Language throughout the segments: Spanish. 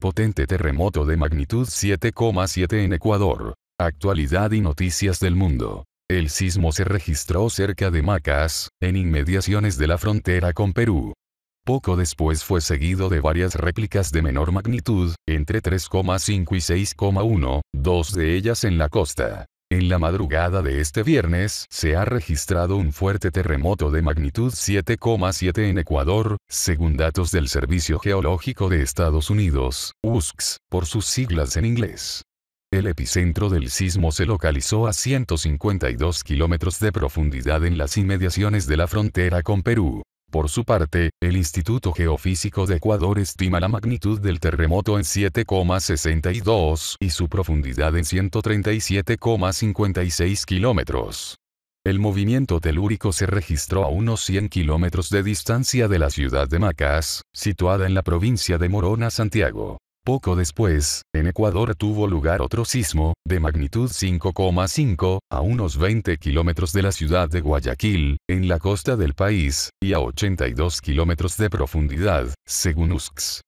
Potente terremoto de magnitud 7,7 en Ecuador. Actualidad y noticias del mundo. El sismo se registró cerca de Macas, en inmediaciones de la frontera con Perú. Poco después fue seguido de varias réplicas de menor magnitud, entre 3,5 y 6,1, dos de ellas en la costa. En la madrugada de este viernes se ha registrado un fuerte terremoto de magnitud 7,7 en Ecuador, según datos del Servicio Geológico de Estados Unidos, USGS, por sus siglas en inglés. El epicentro del sismo se localizó a 152 kilómetros de profundidad en las inmediaciones de la frontera con Perú. Por su parte, el Instituto Geofísico de Ecuador estima la magnitud del terremoto en 7,62 y su profundidad en 137,56 kilómetros. El movimiento telúrico se registró a unos 100 kilómetros de distancia de la ciudad de Macas, situada en la provincia de Morona, Santiago. Poco después, en Ecuador tuvo lugar otro sismo, de magnitud 5,5, a unos 20 kilómetros de la ciudad de Guayaquil, en la costa del país, y a 82 kilómetros de profundidad, según USCS.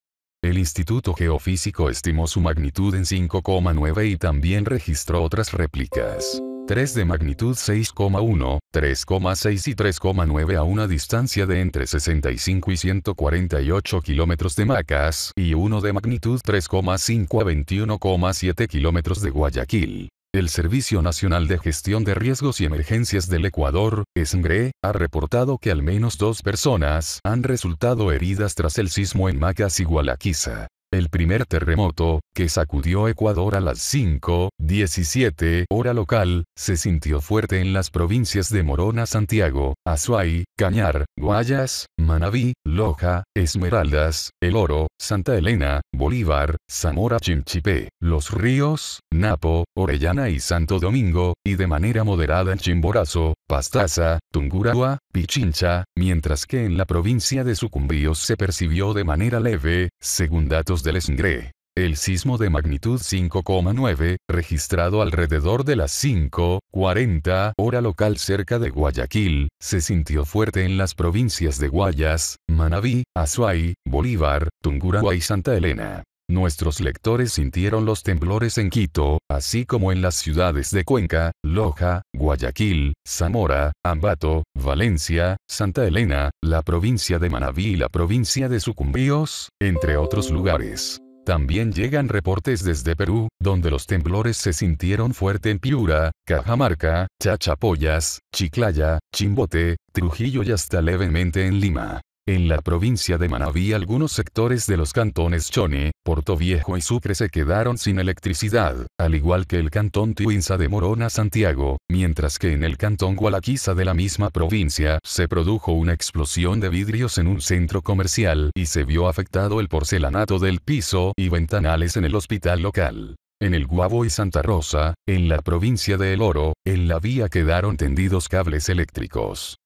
El Instituto Geofísico estimó su magnitud en 5,9 y también registró otras réplicas. 3 de magnitud 6,1, 3,6 y 3,9 a una distancia de entre 65 y 148 kilómetros de Macas y uno de magnitud 3,5 a 21,7 kilómetros de Guayaquil. El Servicio Nacional de Gestión de Riesgos y Emergencias del Ecuador, SNGRE, ha reportado que al menos dos personas han resultado heridas tras el sismo en Macas y Gualaquiza. El primer terremoto, que sacudió Ecuador a las 5.17 hora local, se sintió fuerte en las provincias de Morona, Santiago, Azuay, Cañar, Guayas, Manabí, Loja, Esmeraldas, El Oro, Santa Elena, Bolívar, Zamora Chinchipe, Los Ríos, Napo, Orellana y Santo Domingo, y de manera moderada en Chimborazo, Pastaza, Tungurahua, Pichincha, mientras que en la provincia de Sucumbíos se percibió de manera leve, según datos del Esngre. El sismo de magnitud 5,9, registrado alrededor de las 5.40 hora local cerca de Guayaquil, se sintió fuerte en las provincias de Guayas, Manabí, Azuay, Bolívar, Tungurahua y Santa Elena. Nuestros lectores sintieron los temblores en Quito, así como en las ciudades de Cuenca, Loja, Guayaquil, Zamora, Ambato, Valencia, Santa Elena, la provincia de Manabí y la provincia de Sucumbíos, entre otros lugares. También llegan reportes desde Perú, donde los temblores se sintieron fuerte en Piura, Cajamarca, Chachapoyas, Chiclaya, Chimbote, Trujillo y hasta levemente en Lima. En la provincia de Manaví algunos sectores de los cantones Chone, Viejo y Sucre se quedaron sin electricidad, al igual que el cantón Tiuinza de Morona Santiago, mientras que en el cantón Gualaquiza de la misma provincia se produjo una explosión de vidrios en un centro comercial y se vio afectado el porcelanato del piso y ventanales en el hospital local. En el Guavo y Santa Rosa, en la provincia de El Oro, en la vía quedaron tendidos cables eléctricos.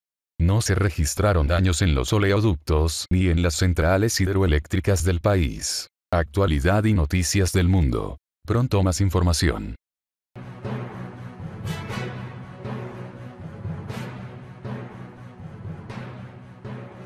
No se registraron daños en los oleoductos ni en las centrales hidroeléctricas del país. Actualidad y noticias del mundo. Pronto más información.